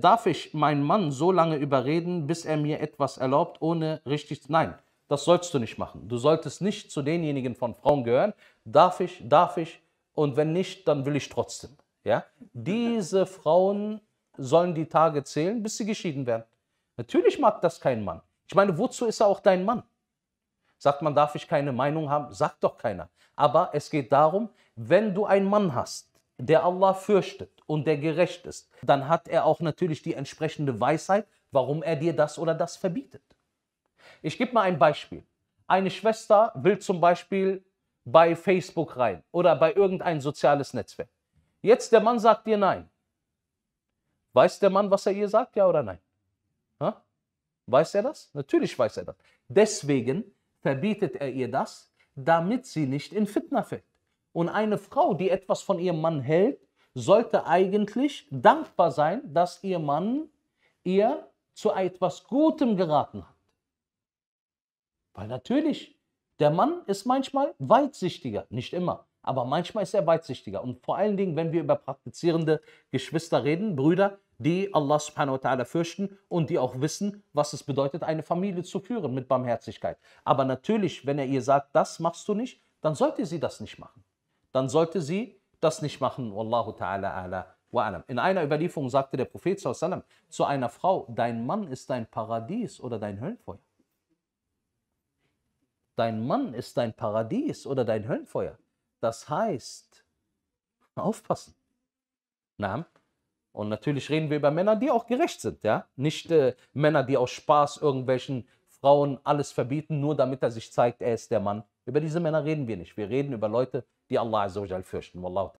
darf ich meinen Mann so lange überreden, bis er mir etwas erlaubt, ohne richtig. Nein, das sollst du nicht machen. Du solltest nicht zu denjenigen von Frauen gehören. Darf ich, darf ich und wenn nicht, dann will ich trotzdem. Ja? Diese Frauen sollen die Tage zählen, bis sie geschieden werden. Natürlich mag das kein Mann. Ich meine, wozu ist er auch dein Mann? Sagt man, darf ich keine Meinung haben? Sagt doch keiner. Aber es geht darum, wenn du einen Mann hast, der Allah fürchtet, und der gerecht ist, dann hat er auch natürlich die entsprechende Weisheit, warum er dir das oder das verbietet. Ich gebe mal ein Beispiel. Eine Schwester will zum Beispiel bei Facebook rein oder bei irgendein soziales Netzwerk. Jetzt der Mann sagt dir nein. Weiß der Mann, was er ihr sagt, ja oder nein? Ha? Weiß er das? Natürlich weiß er das. Deswegen verbietet er ihr das, damit sie nicht in Fitna fällt. Und eine Frau, die etwas von ihrem Mann hält, sollte eigentlich dankbar sein, dass ihr Mann ihr zu etwas Gutem geraten hat. Weil natürlich, der Mann ist manchmal weitsichtiger, nicht immer, aber manchmal ist er weitsichtiger. Und vor allen Dingen, wenn wir über praktizierende Geschwister reden, Brüder, die Allah subhanahu wa ta'ala fürchten und die auch wissen, was es bedeutet, eine Familie zu führen mit Barmherzigkeit. Aber natürlich, wenn er ihr sagt, das machst du nicht, dann sollte sie das nicht machen. Dann sollte sie das nicht machen. Wallahu ta'ala ala wa alam. In einer Überlieferung sagte der Prophet sallam, zu einer Frau, dein Mann ist dein Paradies oder dein Höllenfeuer. Dein Mann ist dein Paradies oder dein Höllenfeuer. Das heißt, aufpassen. Na? Und natürlich reden wir über Männer, die auch gerecht sind, ja. Nicht äh, Männer, die aus Spaß irgendwelchen Frauen alles verbieten, nur damit er sich zeigt, er ist der Mann. Über diese Männer reden wir nicht. Wir reden über Leute, die Allah fürchten. Wallahu